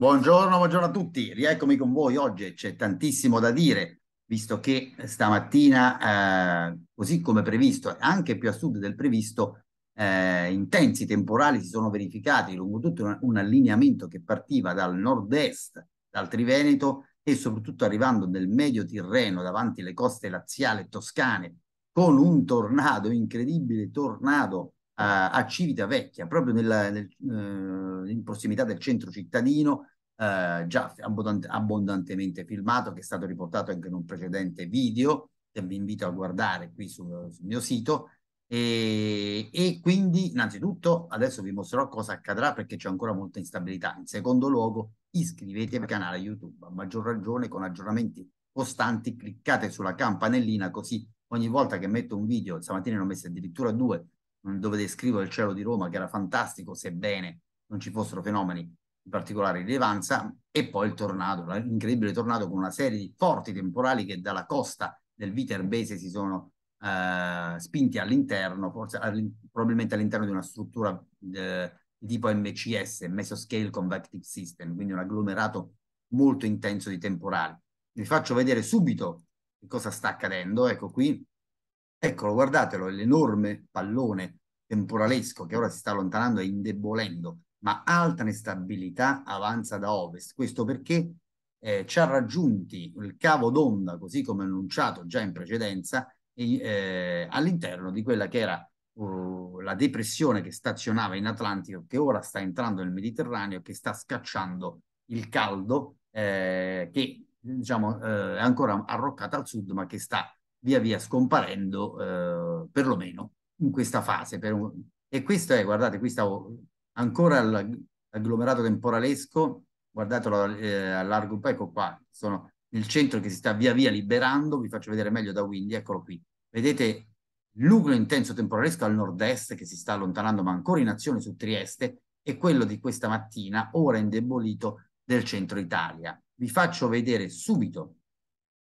Buongiorno, buongiorno a tutti, rieccomi con voi. Oggi c'è tantissimo da dire, visto che stamattina, eh, così come previsto, anche più a sud del previsto, eh, intensi temporali si sono verificati lungo tutto un, un allineamento che partiva dal nord-est, dal Triveneto e soprattutto arrivando nel medio Tirreno, davanti alle coste laziali e toscane, con un tornado, incredibile tornado eh, a Civitavecchia, proprio nella, nel, eh, in prossimità del centro cittadino, eh, già abbondantemente filmato, che è stato riportato anche in un precedente video che vi invito a guardare qui sul, sul mio sito. E, e, quindi, innanzitutto, adesso vi mostrerò cosa accadrà perché c'è ancora molta instabilità. In secondo luogo, iscrivetevi al canale YouTube, a maggior ragione con aggiornamenti costanti, cliccate sulla campanellina così ogni volta che metto un video, stamattina ne ho messo addirittura due, mm, dove descrivo il cielo di Roma che era fantastico, sebbene non ci fossero fenomeni di particolare rilevanza, e poi il tornado, l'incredibile tornado con una serie di forti temporali che dalla costa del Viterbese si sono eh, spinti all'interno, forse all probabilmente all'interno di una struttura eh, di tipo MCS, Mesoscale Convective System, quindi un agglomerato molto intenso di temporali. Vi faccio vedere subito che cosa sta accadendo, ecco qui, eccolo, guardatelo, l'enorme pallone temporalesco che ora si sta allontanando e indebolendo ma alta instabilità avanza da ovest. Questo perché eh, ci ha raggiunti il cavo d'onda, così come annunciato già in precedenza, eh, all'interno di quella che era uh, la depressione che stazionava in Atlantico, che ora sta entrando nel Mediterraneo e che sta scacciando il caldo eh, che diciamo, eh, è ancora arroccata al sud, ma che sta via via scomparendo, eh, perlomeno in questa fase. Un... E questo è, guardate, qui stavo ancora l'agglomerato temporalesco, guardatelo eh, a largo, ecco qua, sono nel centro che si sta via via liberando, vi faccio vedere meglio da Windy, eccolo qui. Vedete il nucleo intenso temporalesco al nord-est che si sta allontanando ma ancora in azione su Trieste e quello di questa mattina, ora indebolito, del centro Italia. Vi faccio vedere subito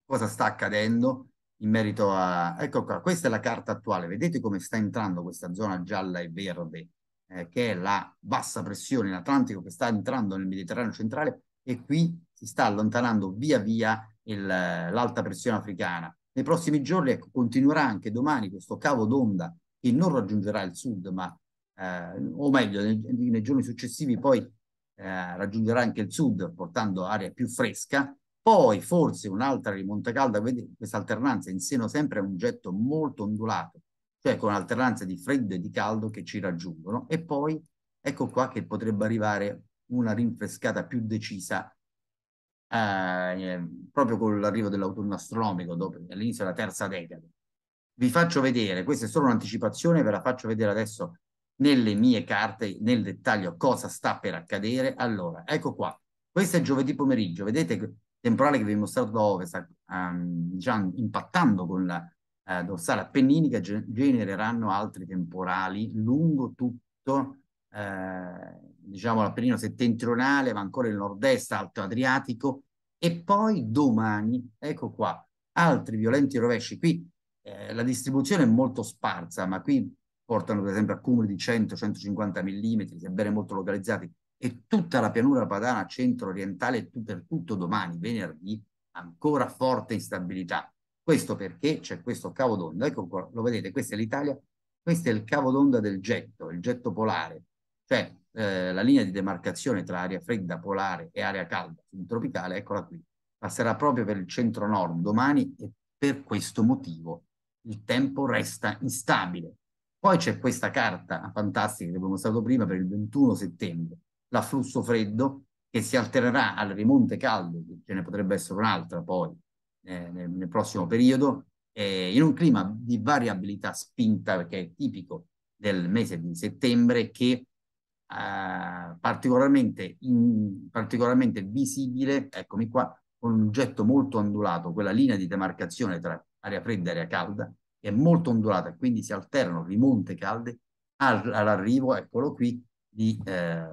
cosa sta accadendo in merito a... Ecco qua, questa è la carta attuale, vedete come sta entrando questa zona gialla e verde eh, che è la bassa pressione in Atlantico che sta entrando nel Mediterraneo centrale e qui si sta allontanando via via l'alta pressione africana. Nei prossimi giorni ecco, continuerà anche domani questo cavo d'onda che non raggiungerà il sud, ma eh, o meglio, nei, nei, giorni successivi poi eh, raggiungerà anche il sud portando aria più fresca. Poi forse un'altra rimonta calda, questa alternanza in seno sempre a un getto molto ondulato cioè con alternanza di freddo e di caldo che ci raggiungono. E poi ecco qua che potrebbe arrivare una rinfrescata più decisa eh, eh, proprio con l'arrivo dell'autunno astronomico, dopo, all'inizio della terza decade. Vi faccio vedere, questa è solo un'anticipazione, ve la faccio vedere adesso nelle mie carte nel dettaglio cosa sta per accadere. Allora, ecco qua. Questo è giovedì pomeriggio, vedete temporale che vi ho mostrato da ovest um, ehm, già impattando con la, eh, dorsale appenninica ge- genereranno altri temporali lungo tutto, eh, diciamo l'Appennino settentrionale, ma ancora il nord-est, Alto Adriatico, e poi domani, ecco qua, altri violenti rovesci. Qui eh, la distribuzione è molto sparsa, ma qui portano per esempio accumuli di 100-150 mm, sebbene molto localizzati, e tutta la pianura padana centro-orientale per tutto domani, venerdì, ancora forte instabilità. Questo perché c'è questo cavo d'onda, ecco qua, lo vedete, questa è l'Italia, questo è il cavo d'onda del getto, il getto polare, cioè eh, la linea di demarcazione tra aria fredda polare e aria calda subtropicale, eccola qui, passerà proprio per il centro-nord domani e per questo motivo il tempo resta instabile. Poi c'è questa carta fantastica che abbiamo mostrato prima per il 21 settembre, l'afflusso freddo che si alternerà al rimonte caldo, ce ne potrebbe essere un'altra poi, eh, nel, nel, prossimo periodo, eh, in un clima di variabilità spinta, che è tipico del mese di settembre, che eh, particolarmente, in, particolarmente visibile, eccomi qua, con un getto molto ondulato, quella linea di demarcazione tra aria fredda e aria calda, è molto ondulata e quindi si alternano rimonte calde all'arrivo, eccolo qui, di eh,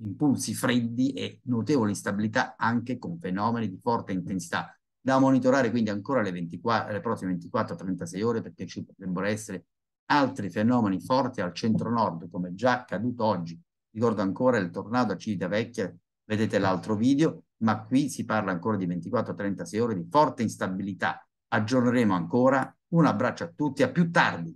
impulsi freddi e notevole instabilità anche con fenomeni di forte intensità da monitorare quindi ancora le, 24, le prossime 24-36 ore perché ci potrebbero essere altri fenomeni forti al centro-nord come già accaduto oggi. Ricordo ancora il tornado a Civitavecchia, vedete l'altro video, ma qui si parla ancora di 24-36 ore di forte instabilità. Aggiorneremo ancora. Un abbraccio a tutti, a più tardi.